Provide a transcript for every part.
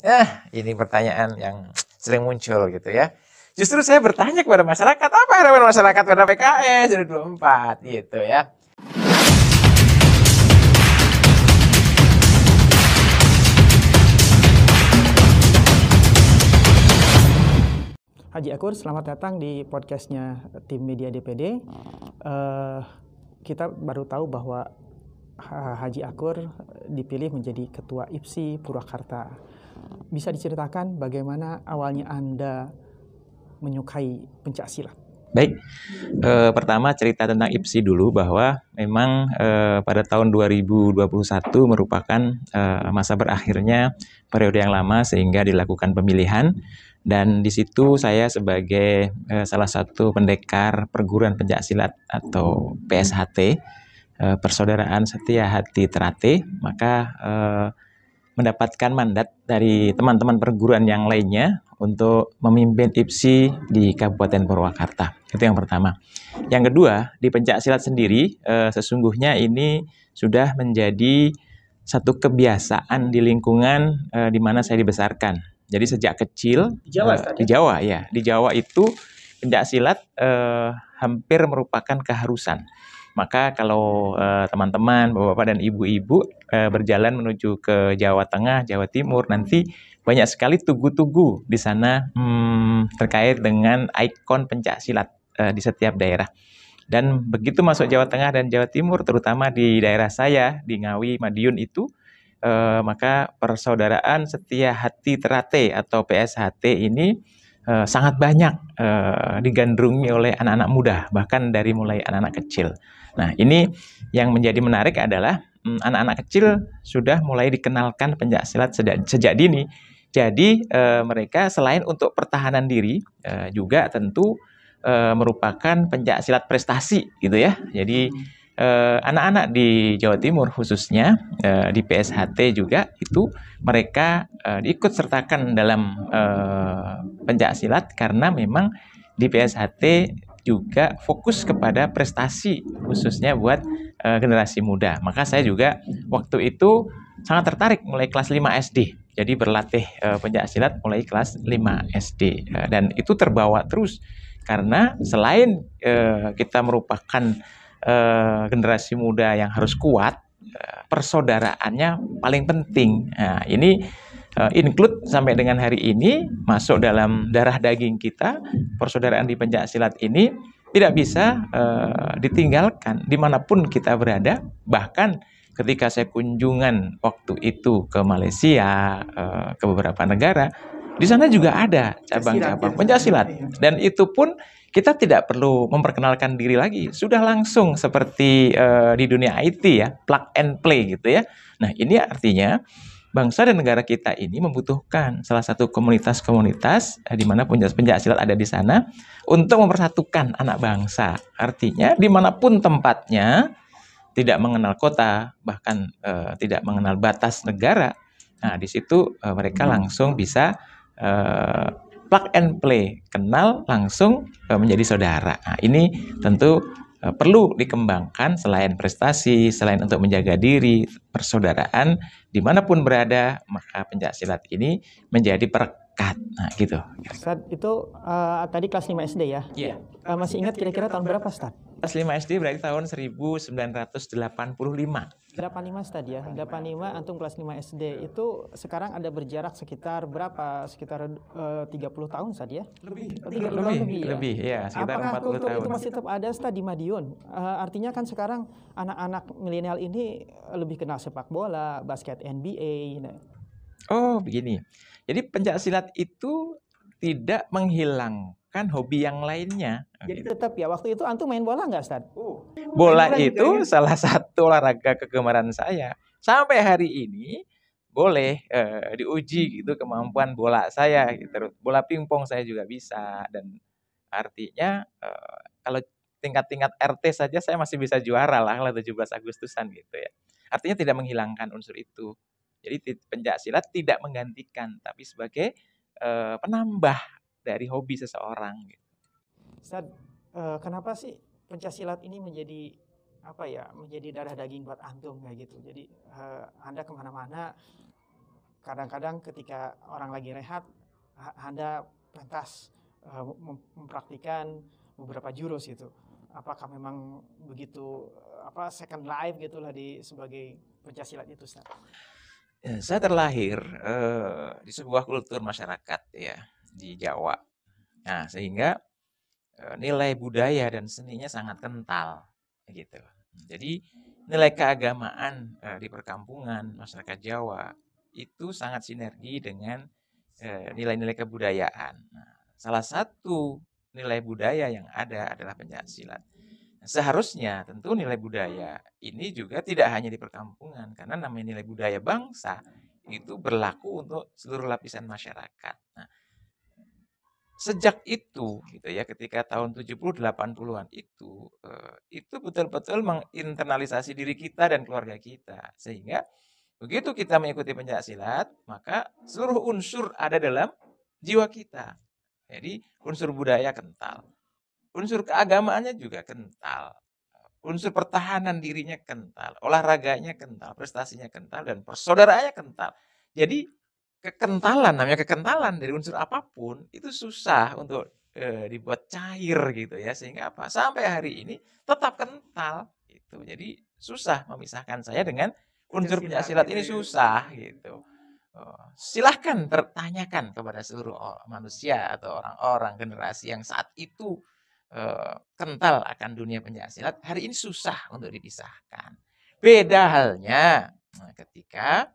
ya ini pertanyaan yang sering muncul gitu ya. Justru saya bertanya kepada masyarakat, apa harapan masyarakat pada PKS empat gitu ya. Haji Akur, selamat datang di podcastnya tim media DPD. Uh, eh, kita baru tahu bahwa Haji Akur dipilih menjadi Ketua IPSI Purwakarta bisa diceritakan bagaimana awalnya Anda menyukai pencak silat? Baik, e, pertama cerita tentang IPSI dulu bahwa memang e, pada tahun 2021 merupakan e, masa berakhirnya periode yang lama sehingga dilakukan pemilihan dan di situ saya sebagai e, salah satu pendekar perguruan pencak silat atau PSHT e, Persaudaraan Setia Hati Terate maka e, mendapatkan mandat dari teman-teman perguruan yang lainnya untuk memimpin IPSI di Kabupaten Purwakarta. Itu yang pertama. Yang kedua, di pencak silat sendiri eh, sesungguhnya ini sudah menjadi satu kebiasaan di lingkungan eh, di mana saya dibesarkan. Jadi sejak kecil di Jawa, uh, di ya? Jawa ya, di Jawa itu pencak silat uh, hampir merupakan keharusan. Maka kalau eh, teman-teman, bapak-bapak dan ibu-ibu eh, berjalan menuju ke Jawa Tengah, Jawa Timur, nanti banyak sekali tugu-tugu di sana hmm, terkait dengan ikon pencak silat eh, di setiap daerah. Dan begitu masuk Jawa Tengah dan Jawa Timur, terutama di daerah saya di Ngawi, Madiun itu, eh, maka persaudaraan setia hati terate atau PSHT ini eh, sangat banyak eh, digandrungi oleh anak-anak muda, bahkan dari mulai anak-anak kecil. Nah, ini yang menjadi menarik adalah hmm, anak-anak kecil sudah mulai dikenalkan pencak silat sejak, sejak dini. Jadi e, mereka selain untuk pertahanan diri e, juga tentu e, merupakan pencak silat prestasi gitu ya. Jadi hmm. anak-anak di Jawa Timur khususnya di PSHT juga itu mereka diikut sertakan dalam pencak silat karena memang di PSHT juga fokus kepada prestasi khususnya buat uh, generasi muda. Maka saya juga waktu itu sangat tertarik mulai kelas 5 SD. Jadi berlatih uh, pencak silat mulai kelas 5 SD uh, dan itu terbawa terus karena selain uh, kita merupakan uh, generasi muda yang harus kuat, uh, persaudaraannya paling penting. Nah, ini Eh, include sampai dengan hari ini masuk dalam darah daging kita persaudaraan di pencak silat ini tidak bisa uh, ditinggalkan dimanapun kita berada bahkan ketika saya kunjungan waktu itu ke Malaysia uh, ke beberapa negara di sana juga ada cabang-cabang silat ya. iya. dan itu pun kita tidak perlu memperkenalkan diri lagi sudah langsung seperti uh, di dunia IT ya plug and play gitu ya nah ini artinya bangsa dan negara kita ini membutuhkan salah satu komunitas-komunitas eh, di mana penjajah silat ada di sana untuk mempersatukan anak bangsa. Artinya dimanapun tempatnya tidak mengenal kota bahkan eh, tidak mengenal batas negara. Nah di situ eh, mereka hmm. langsung bisa eh, plug and play kenal langsung eh, menjadi saudara. Nah, ini tentu Eh, perlu dikembangkan selain prestasi, selain untuk menjaga diri, persaudaraan, dimanapun berada, maka pencak silat ini menjadi perekat. Nah, gitu. Ustaz, itu uh, tadi kelas 5 SD ya? Iya. Yeah. Uh, masih ingat kira-kira tahun berapa, Ustaz? Kelas 5 SD berarti tahun 1985. 85 tadi ya, 85 ya. antum kelas lima SD iya. itu sekarang ada berjarak sekitar berapa? Sekitar uh, puluh tahun tadi ya? Lebih. 30 lebih, lebih, ya? lebih ya, sekitar Apakah 40 tahun. itu masih tetap ada di Madiun? Uh, artinya kan sekarang anak-anak milenial ini lebih kenal sepak bola, basket NBA. Nah. Oh, begini. Jadi pencak silat itu tidak menghilangkan kan hobi yang lainnya. Oh, Jadi gitu. tetap ya waktu itu antum main bola nggak, Ustaz? Uh, bola itu ya? salah satu olahraga kegemaran saya. Sampai hari ini boleh uh, diuji gitu kemampuan bola saya gitu. Bola pingpong saya juga bisa dan artinya uh, kalau tingkat-tingkat RT saja saya masih bisa juara lah kalau 17 Agustusan gitu ya. Artinya tidak menghilangkan unsur itu. Jadi pencak silat tidak menggantikan tapi sebagai eh, penambah dari hobi seseorang gitu. Ustaz, uh, eh, kenapa sih pencaksilat ini menjadi apa ya menjadi darah daging buat antum kayak gitu jadi uh, anda kemana-mana kadang-kadang ketika orang lagi rehat anda pentas uh, eh, mempraktikan beberapa jurus itu apakah memang begitu apa second life gitulah di sebagai pencaksilat itu Ustaz? Ya, saya terlahir uh, di sebuah kultur masyarakat ya di Jawa. Nah, sehingga eh, nilai budaya dan seninya sangat kental gitu. Jadi nilai keagamaan eh, di perkampungan masyarakat Jawa itu sangat sinergi dengan eh, nilai-nilai kebudayaan. Nah, salah satu nilai budaya yang ada adalah silat. Nah, seharusnya tentu nilai budaya ini juga tidak hanya di perkampungan karena namanya nilai budaya bangsa itu berlaku untuk seluruh lapisan masyarakat. Nah, sejak itu gitu ya ketika tahun 70 80-an itu eh, itu betul-betul menginternalisasi diri kita dan keluarga kita sehingga begitu kita mengikuti pencak silat, maka seluruh unsur ada dalam jiwa kita. Jadi unsur budaya kental. Unsur keagamaannya juga kental. Unsur pertahanan dirinya kental, olahraganya kental, prestasinya kental dan persaudaraannya kental. Jadi kekentalan namanya kekentalan dari unsur apapun itu susah untuk e, dibuat cair gitu ya sehingga apa sampai hari ini tetap kental itu jadi susah memisahkan saya dengan unsur punya silat ini ya. susah gitu oh, silahkan tertanyakan kepada seluruh manusia atau orang-orang generasi yang saat itu e, kental akan dunia silat hari ini susah untuk dipisahkan beda halnya nah, ketika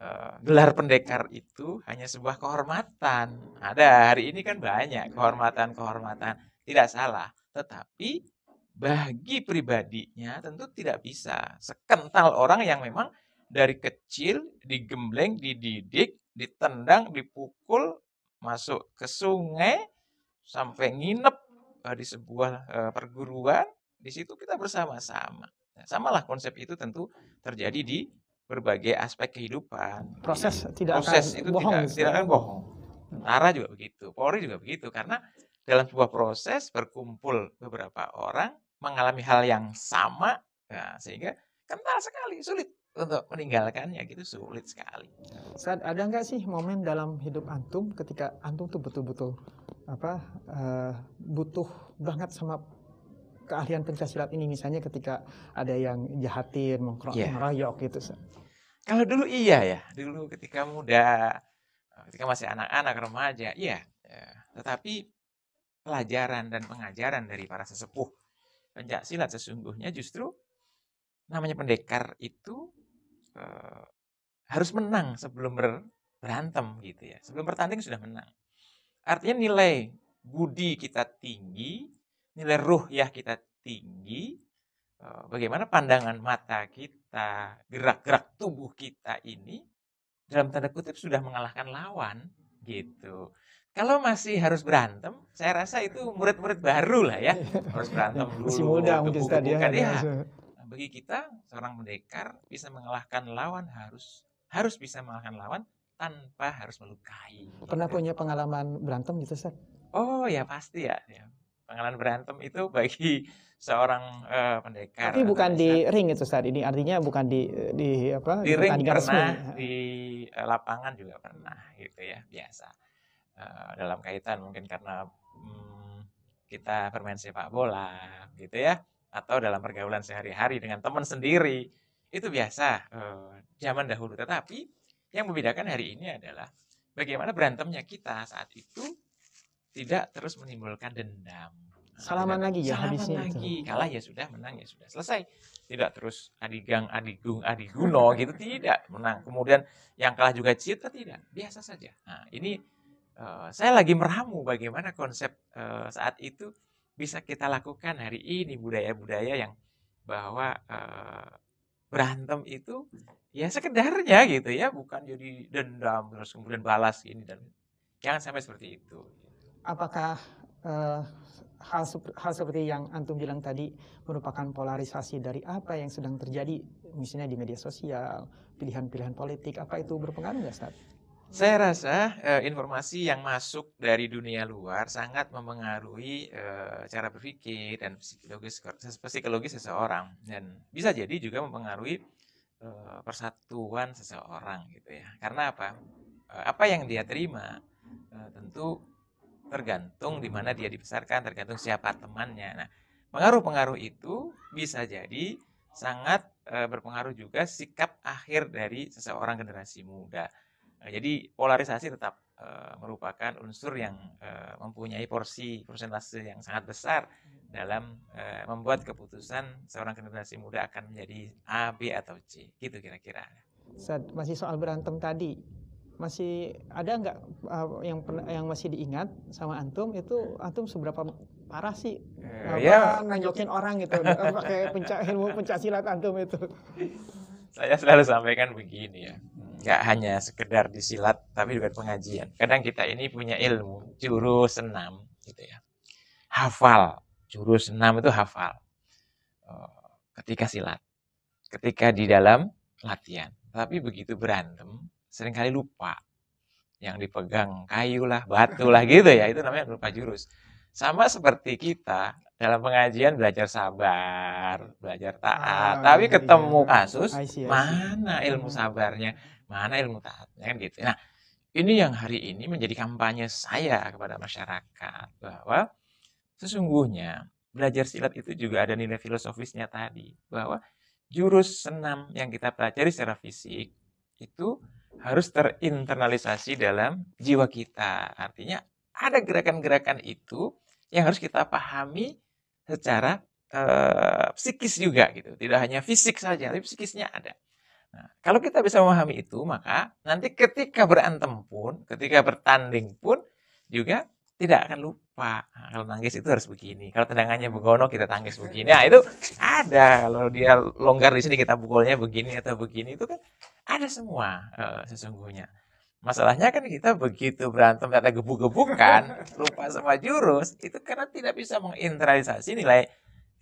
Eh, gelar pendekar itu hanya sebuah kehormatan. Ada hari ini kan banyak kehormatan-kehormatan, tidak salah. Tetapi bagi pribadinya tentu tidak bisa sekental orang yang memang dari kecil digembleng, dididik, ditendang, dipukul, masuk ke sungai sampai nginep eh, di sebuah eh, perguruan. Di situ kita bersama-sama. Nah, samalah konsep itu tentu terjadi di berbagai aspek kehidupan. Proses ya, tidak proses akan itu bohong. Tidak, gitu tidak ya. akan bohong. Tentara juga begitu, Polri juga begitu, karena dalam sebuah proses berkumpul beberapa orang mengalami hal yang sama, nah, sehingga kental sekali, sulit untuk meninggalkannya gitu sulit sekali. Saat ada nggak sih momen dalam hidup antum ketika antum tuh betul-betul apa uh, butuh banget sama keahlian pencaksilat ini misalnya ketika ada yang jahatin, mengkroyok yeah. Iya. gitu. Kalau dulu iya ya, dulu ketika muda, ketika masih anak-anak remaja, iya. Ya. Tetapi pelajaran dan pengajaran dari para sesepuh pencak silat sesungguhnya justru namanya pendekar itu eh, harus menang sebelum ber, berantem gitu ya. Sebelum bertanding sudah menang. Artinya nilai budi kita tinggi, nilai ruh ya kita tinggi, Eh, bagaimana pandangan mata kita, gerak-gerak tubuh kita ini dalam tanda kutip sudah mengalahkan lawan gitu. Kalau masih harus berantem, saya rasa itu murid-murid baru lah ya. Harus berantem dulu. Si muda mungkin Ya. Kan ya. Nah, bagi kita seorang pendekar bisa mengalahkan lawan harus harus bisa mengalahkan lawan tanpa harus melukai. Pernah gitu. punya pengalaman berantem gitu, Seth? Oh ya pasti ya. ya. Pengalaman berantem itu bagi seorang uh, pendekar. Tapi bukan di ring itu saat Ini artinya bukan di di apa? Di ring karena resmi. di eh, lapangan juga pernah gitu ya, biasa. Uh, dalam kaitan mungkin karena hmm, kita bermain sepak bola gitu ya atau dalam pergaulan sehari-hari dengan teman sendiri itu biasa uh, zaman dahulu tetapi yang membedakan hari ini adalah bagaimana berantemnya kita saat itu tidak terus menimbulkan dendam salaman lagi ya salaman habisnya lagi. itu. Kalah ya sudah, menang ya sudah. Selesai. Tidak terus adigang, adigung, adiguno gitu tidak. Menang. Kemudian yang kalah juga cita tidak. Biasa saja. Nah, ini uh, saya lagi meramu bagaimana konsep uh, saat itu bisa kita lakukan hari ini budaya-budaya yang bahwa uh, berantem itu ya sekedarnya gitu ya, bukan jadi dendam terus kemudian balas ini dan jangan sampai seperti itu. Apakah uh, hal, hal seperti yang antum bilang tadi merupakan polarisasi dari apa yang sedang terjadi misalnya di media sosial, pilihan-pilihan politik, apa itu berpengaruh nggak Ustaz? Saya rasa uh, informasi yang masuk dari dunia luar sangat mempengaruhi uh, cara berpikir dan psikologis psikologis seseorang dan bisa jadi juga mempengaruhi uh, persatuan seseorang gitu ya. Karena apa? apa yang dia terima tentu tergantung di mana dia dibesarkan, tergantung siapa temannya. Nah, pengaruh-pengaruh itu bisa jadi sangat e, berpengaruh juga sikap akhir dari seseorang generasi muda. E, jadi polarisasi tetap e, merupakan unsur yang e, mempunyai porsi persentase yang sangat besar dalam e, membuat keputusan seorang generasi muda akan menjadi A, B atau C. Gitu kira-kira. Masih soal berantem tadi, masih ada nggak uh, yang yang masih diingat sama antum itu antum seberapa parah sih uh, ya. orang gitu pakai pencak ilmu silat antum itu saya selalu sampaikan begini ya nggak hanya sekedar di silat tapi juga pengajian kadang kita ini punya ilmu jurus senam gitu ya hafal jurus senam itu hafal oh, ketika silat ketika di dalam latihan tapi begitu berantem seringkali lupa yang dipegang kayu lah, batu lah gitu ya, itu namanya lupa jurus. Sama seperti kita dalam pengajian belajar sabar, belajar taat, ah, tapi iya, ketemu iya. kasus I see, I see. mana ilmu hmm. sabarnya, mana ilmu taatnya kan gitu. Ya. Nah, ini yang hari ini menjadi kampanye saya kepada masyarakat bahwa sesungguhnya belajar silat itu juga ada nilai filosofisnya tadi bahwa jurus senam yang kita pelajari secara fisik itu harus terinternalisasi dalam jiwa kita. Artinya ada gerakan-gerakan itu yang harus kita pahami secara uh, psikis juga gitu. Tidak hanya fisik saja, tapi psikisnya ada. Nah, kalau kita bisa memahami itu, maka nanti ketika berantem pun, ketika bertanding pun juga tidak akan lupa. Nah, kalau nangis itu harus begini. Kalau tendangannya begono kita tangis begini. Nah, itu ada. Kalau dia longgar di sini kita pukulnya begini atau begini itu kan ada semua uh, sesungguhnya. Masalahnya kan kita begitu berantem kata gebu gebukan lupa sama jurus, itu karena tidak bisa menginternalisasi nilai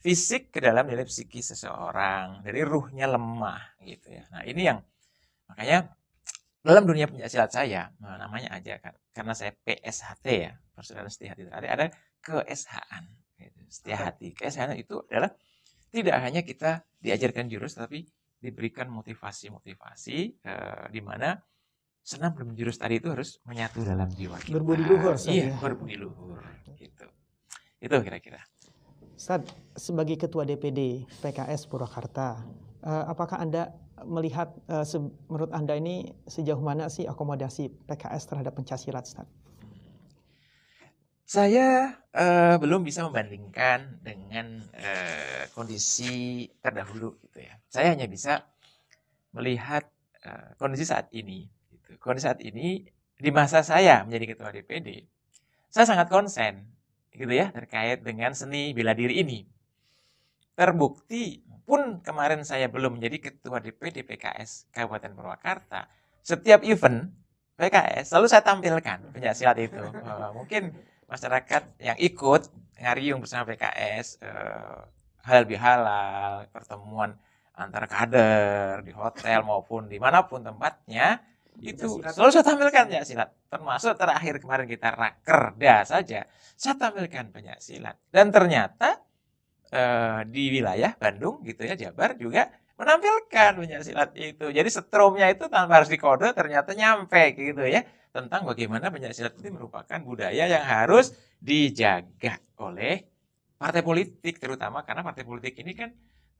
fisik ke dalam nilai psikis seseorang. Jadi ruhnya lemah gitu ya. Nah, ini yang makanya dalam dunia silat saya eh, namanya ajakan karena saya PSHT ya, persaudaraan setia hati ada, ada keesaan. Gitu. Setia hati. Keesaan itu adalah tidak hanya kita diajarkan jurus tapi diberikan motivasi-motivasi eh, di mana senam belum jurus tadi itu harus menyatu dalam jiwa kita. Berbudi luhur. Iya, ya. berbudi luhur. Gitu. Itu kira-kira. Ustaz, sebagai Ketua DPD PKS Purwakarta, eh, apakah Anda melihat, eh, menurut Anda ini sejauh mana sih akomodasi PKS terhadap pencaksilat, Ustaz? Saya uh, belum bisa membandingkan dengan uh, kondisi terdahulu gitu ya. Saya hanya bisa melihat uh, kondisi saat ini. Gitu. Kondisi saat ini di masa saya menjadi ketua DPD, saya sangat konsen gitu ya terkait dengan seni bela diri ini. Terbukti pun kemarin saya belum menjadi ketua DPD PKS Kabupaten Purwakarta, setiap event PKS selalu saya tampilkan pencaksilat itu. mungkin masyarakat yang ikut ngariung bersama PKS eh, halal bihalal pertemuan antara kader di hotel maupun dimanapun tempatnya itu selalu saya tampilkan ya, silat termasuk terakhir kemarin kita raker rakerda saja saya tampilkan silat dan ternyata eh, di wilayah Bandung gitu ya Jabar juga menampilkan silat itu jadi setrumnya itu tanpa harus dikode ternyata nyampe gitu ya tentang bagaimana pencaksilat itu merupakan budaya yang harus dijaga oleh partai politik terutama karena partai politik ini kan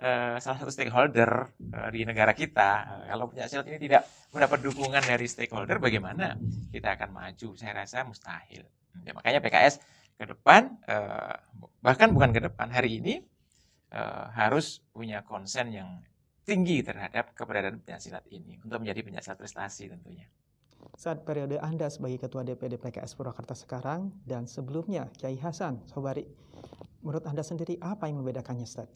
uh, salah satu stakeholder uh, di negara kita. kalau pencaksilat ini tidak mendapat dukungan dari stakeholder, bagaimana kita akan maju? Saya rasa mustahil. Ya, makanya PKS ke depan, uh, bahkan bukan ke depan hari ini uh, harus punya konsen yang tinggi terhadap keberadaan pencaksilat ini untuk menjadi pencaksilat prestasi tentunya saat periode Anda sebagai Ketua DPD PKS Purwakarta sekarang dan sebelumnya Kiai Hasan Sobari. Menurut Anda sendiri apa yang membedakannya Ustaz?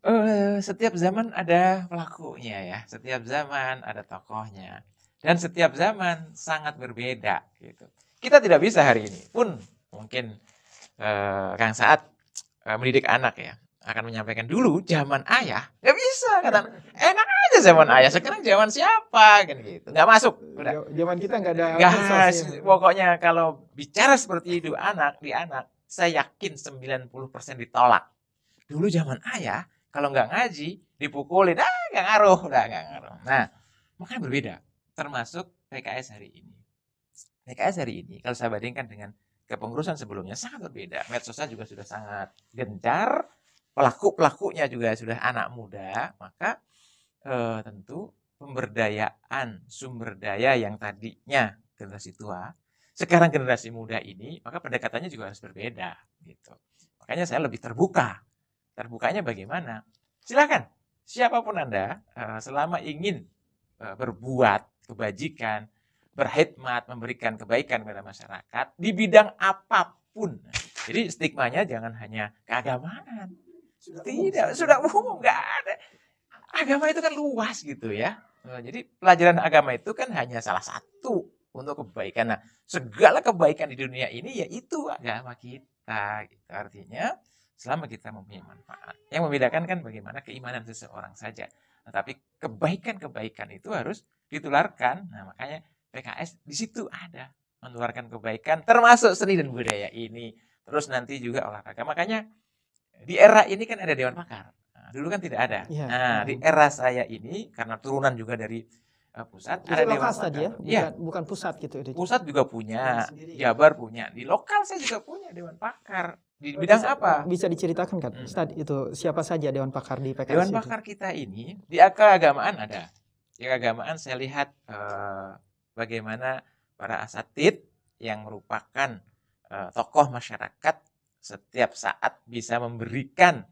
Uh, eh, setiap zaman ada pelakunya ya, setiap zaman ada tokohnya dan setiap zaman sangat berbeda gitu. Kita tidak bisa hari ini pun mungkin uh, Kang Saat uh, mendidik anak ya akan menyampaikan dulu zaman ayah nggak bisa kata enak Iya, zaman ayah sekarang zaman siapa kan gitu nggak masuk udah. zaman kita nggak ada gas pokoknya kalau bicara seperti itu anak di anak saya yakin 90% ditolak dulu zaman ayah kalau nggak ngaji dipukulin ah nggak ngaruh udah nggak ngaruh nah makanya berbeda termasuk PKS hari ini PKS hari ini kalau saya bandingkan dengan kepengurusan sebelumnya sangat berbeda medsosnya juga sudah sangat gencar pelaku pelakunya juga sudah anak muda maka eh, tentu pemberdayaan sumber daya yang tadinya generasi tua, sekarang generasi muda ini, maka pendekatannya juga harus berbeda gitu. Makanya saya lebih terbuka. Terbukanya bagaimana? Silakan siapapun Anda eh, selama ingin eh, berbuat kebajikan, berkhidmat, memberikan kebaikan kepada masyarakat di bidang apapun. Jadi stigmanya jangan hanya keagamaan. Sudah Tidak, umum. sudah umum, nggak ada agama itu kan luas gitu ya. Eh, jadi pelajaran agama itu kan hanya salah satu untuk kebaikan. Nah, segala kebaikan di dunia ini yaitu agama kita. Gitu. Artinya selama kita mempunyai manfaat. Yang membedakan kan bagaimana keimanan seseorang saja. Nah, tapi kebaikan-kebaikan itu harus ditularkan. Nah, makanya PKS di situ ada menularkan kebaikan termasuk seni dan budaya ini. Terus nanti juga olahraga. Makanya di era ini kan ada dewan pakar dulu kan tidak ada. Ya. Nah, iya, di iya. era saya ini karena turunan juga dari uh, pusat itu ada lokal dewan tadi ya, bukan, ya. bukan pusat gitu. Ya, pusat juga punya, Jabar punya, di lokal saya juga punya dewan pakar. Di bidang bisa, apa? Bisa diceritakan kan? Hmm. Ustaz, itu siapa saja dewan pakar di PKS? Dewan itu? pakar kita ini di keagamaan ada. Di keagamaan saya lihat uh, bagaimana para asatid yang merupakan uh, tokoh masyarakat setiap saat bisa memberikan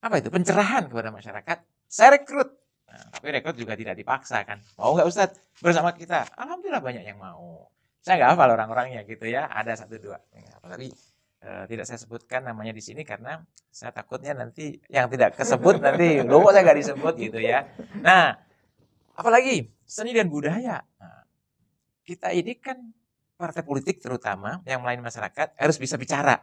apa itu pencerahan kepada masyarakat. Saya rekrut. Nah, tapi rekrut juga tidak dipaksa kan. Mau nggak Ustadz bersama kita? Alhamdulillah banyak yang mau. Saya nggak hafal orang-orangnya gitu ya. Ada satu dua. Ya, tapi eh, tidak saya sebutkan namanya di sini karena saya takutnya nanti yang tidak kesebut nanti lo saya nggak disebut gitu ya. Nah, apalagi seni dan budaya. Nah, kita ini kan partai politik terutama yang melayani masyarakat harus bisa bicara.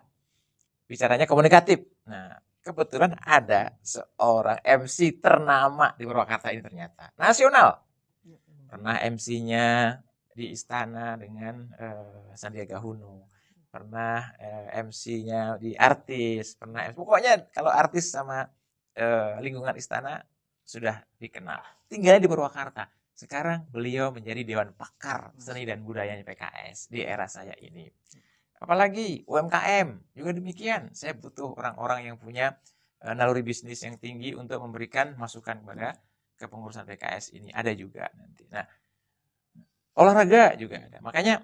Bicaranya komunikatif. Nah, kebetulan ada seorang MC ternama di Purwakarta ini ternyata nasional pernah MC-nya di istana dengan uh, Sandiaga Uno pernah uh, eh, MC-nya di artis pernah pokoknya kalau artis sama uh, lingkungan istana sudah dikenal tinggalnya di Purwakarta sekarang beliau menjadi dewan pakar seni dan budayanya PKS di era saya ini Apalagi UMKM juga demikian. Saya butuh orang-orang yang punya e, naluri bisnis yang tinggi untuk memberikan masukan kepada kepengurusan PKS ini. Ada juga nanti. Nah, olahraga juga ada. Makanya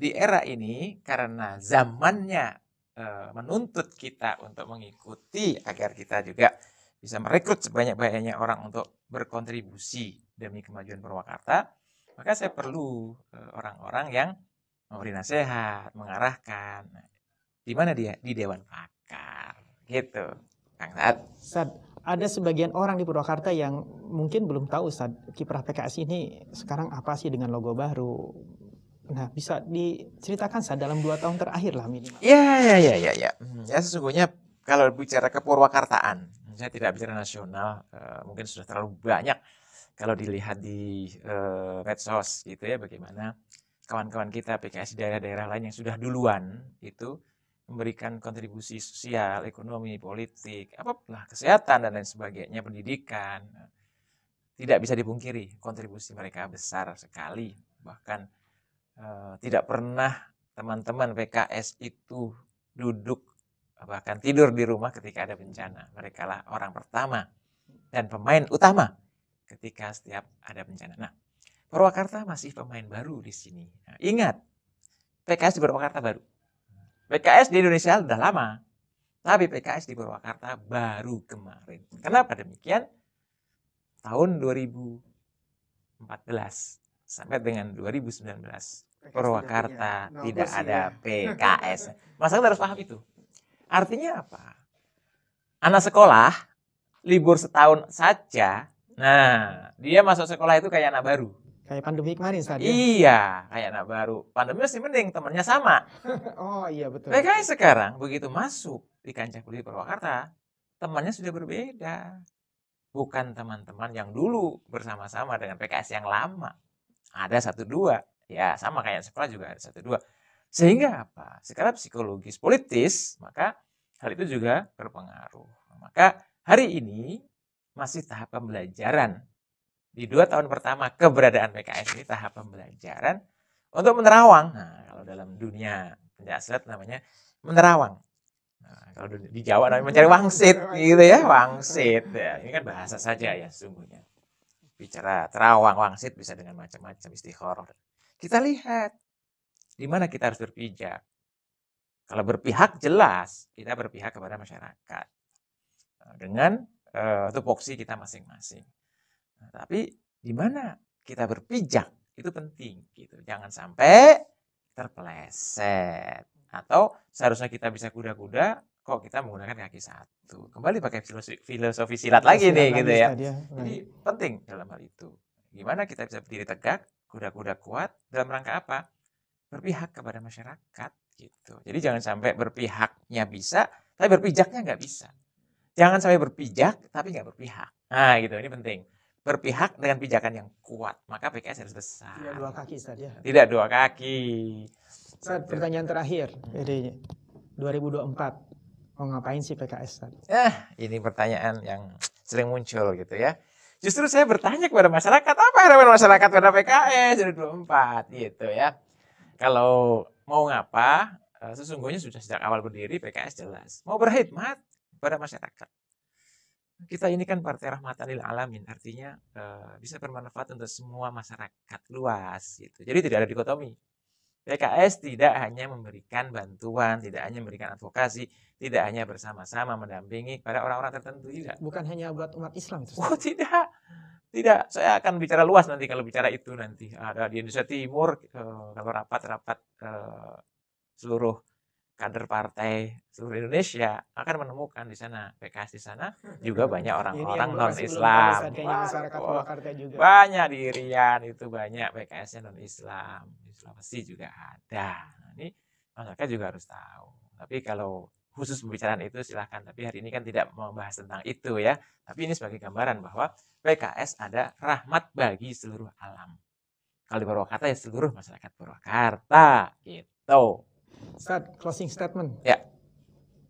di era ini karena zamannya e, menuntut kita untuk mengikuti agar kita juga bisa merekrut sebanyak-banyaknya orang untuk berkontribusi demi kemajuan Purwakarta, maka saya perlu e, orang-orang yang memberi nasihat, mengarahkan. Nah, di mana dia? Di Dewan Pakar. Gitu. Kang Saat. Saat, ada sebagian orang di Purwakarta yang mungkin belum tahu Ustaz, kiprah PKS ini sekarang apa sih dengan logo baru? Nah, bisa diceritakan Ustaz dalam dua tahun terakhir lah minimal. Ya, ya, ya, ya, ya. Hmm, ya sesungguhnya kalau bicara ke Purwakartaan, saya tidak bicara nasional, eh, mungkin sudah terlalu banyak kalau dilihat di uh, medsos gitu ya bagaimana kawan-kawan kita PKS daerah-daerah lain yang sudah duluan itu memberikan kontribusi sosial, ekonomi, politik, apalah kesehatan dan lain sebagainya, pendidikan. Tidak bisa dipungkiri kontribusi mereka besar sekali. Bahkan eh, tidak pernah teman-teman PKS itu duduk bahkan tidur di rumah ketika ada bencana. Mereka lah orang pertama dan pemain utama ketika setiap ada bencana. Nah, Purwakarta masih pemain baru di sini. Nah, ingat, PKS di Purwakarta baru. PKS di Indonesia sudah lama, tapi PKS di Purwakarta baru kemarin. Kenapa demikian? Tahun 2014 sampai dengan 2019 PKS Purwakarta tidak, tidak ada ya. PKS. Masyarakat harus paham itu. Artinya apa? Anak sekolah libur setahun saja, nah dia masuk sekolah itu kayak anak baru. Kayak pandemi kemarin saat ya? Iya, kayak anak baru. Pandemi masih mending, temannya sama. oh iya betul. kayak nah, sekarang begitu masuk di kancah politik Purwakarta, temannya sudah berbeda. Bukan teman-teman yang dulu bersama-sama dengan PKS yang lama. Ada satu dua, ya sama kayak sekolah juga ada satu dua. Sehingga apa? Sekarang psikologis politis, maka hal itu juga berpengaruh. Maka hari ini masih tahap pembelajaran di dua tahun pertama keberadaan PKS ini tahap pembelajaran untuk menerawang. Nah, kalau dalam dunia penjelasan namanya menerawang. Nah, kalau di Jawa namanya mencari wangsit gitu ya, wangsit. Ya, ini kan bahasa saja ya sungguhnya Bicara terawang, wangsit bisa dengan macam-macam istikharah. Kita lihat di mana kita harus berpijak. Kalau berpihak jelas, kita berpihak kepada masyarakat nah, dengan uh, tupoksi kita masing-masing. Nah, tapi di mana kita berpijak itu penting gitu. Jangan sampai terpeleset atau seharusnya kita bisa kuda-kuda kok kita menggunakan kaki satu. Kembali pakai filosofi, filosofi silat lagi silat nih gitu lagi gitu ya. Dia. Ya, Jadi penting dalam hal itu. Gimana kita bisa berdiri tegak, kuda-kuda kuat dalam rangka apa? Berpihak kepada masyarakat gitu. Jadi jangan sampai berpihaknya bisa, tapi berpijaknya nggak bisa. Jangan sampai berpijak tapi nggak berpihak. Nah gitu, ini penting berpihak dengan pijakan yang kuat. Maka PKS harus besar. Tidak dua kaki, saja. Tidak dua kaki. Ustaz, pertanyaan terakhir. Hmm. Jadi 2024, mau ngapain sih PKS, Ustaz? Eh, ini pertanyaan yang sering muncul gitu ya. Justru saya bertanya kepada masyarakat, apa harapan masyarakat pada PKS 2024 gitu ya. Kalau mau ngapa, eh, sesungguhnya sudah sejak awal berdiri PKS jelas. Mau berkhidmat pada masyarakat kita ini kan partai rahmatan lil alamin artinya uh, bisa bermanfaat untuk semua masyarakat luas gitu jadi tidak ada dikotomi PKS tidak hanya memberikan bantuan tidak hanya memberikan advokasi tidak hanya bersama-sama mendampingi pada orang-orang tertentu tidak bukan hanya buat umat Islam terus. oh tidak tidak saya akan bicara luas nanti kalau bicara itu nanti ada di Indonesia Timur uh, kalau rapat rapat uh, seluruh kader partai seluruh Indonesia akan menemukan di sana PKS di sana juga banyak orang-orang non Islam banyak di Irian itu banyak PKS yang non Islam di Sulawesi juga ada nah, ini masyarakat juga harus tahu tapi kalau khusus pembicaraan itu silahkan tapi hari ini kan tidak membahas tentang itu ya tapi ini sebagai gambaran bahwa PKS ada rahmat bagi seluruh alam kalau di Purwakarta ya seluruh masyarakat Purwakarta gitu Ustaz, closing statement. Ya.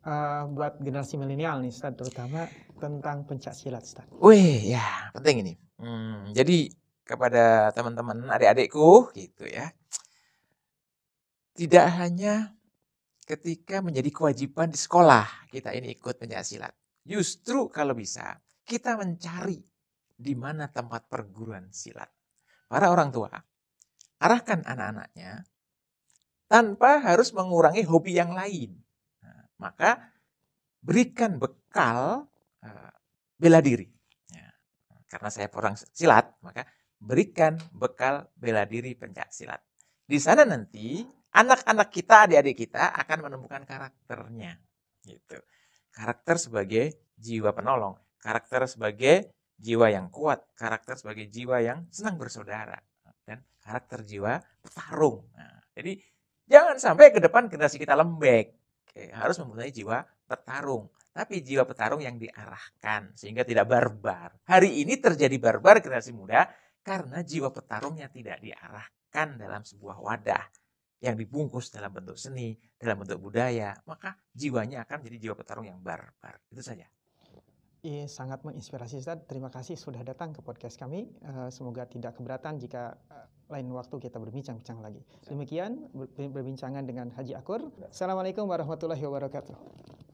Uh, buat generasi milenial nih Ustaz, terutama tentang pencak silat Ustaz. Wih, ya penting ini. Hmm, jadi kepada teman-teman adik-adikku gitu ya. Tidak hanya ketika menjadi kewajiban di sekolah kita ini ikut pencak silat. Justru kalau bisa kita mencari di mana tempat perguruan silat. Para orang tua arahkan anak-anaknya tanpa harus mengurangi hobi yang lain. Nah, maka berikan bekal e, bela diri. Ya, karena saya orang silat, maka berikan bekal bela diri pencak silat. Di sana nanti anak-anak kita, adik-adik kita akan menemukan karakternya. Gitu. Karakter sebagai jiwa penolong, karakter sebagai jiwa yang kuat, karakter sebagai jiwa yang senang bersaudara, dan karakter jiwa petarung. Nah, jadi Jangan sampai ke depan generasi kita lembek. Oke, harus mempunyai jiwa petarung. Tapi jiwa petarung yang diarahkan sehingga tidak barbar. Hari ini terjadi barbar generasi muda karena jiwa petarungnya tidak diarahkan dalam sebuah wadah yang dibungkus dalam bentuk seni, dalam bentuk budaya, maka jiwanya akan menjadi jiwa petarung yang barbar. Itu saja. Iya, sangat menginspirasi Ustaz. Terima kasih sudah datang ke podcast kami. Eh, semoga tidak keberatan jika eh, lain waktu kita berbincang-bincang lagi. Ya. Demikian berbincangan dengan Haji Akur. Ya. Assalamualaikum warahmatullahi wabarakatuh.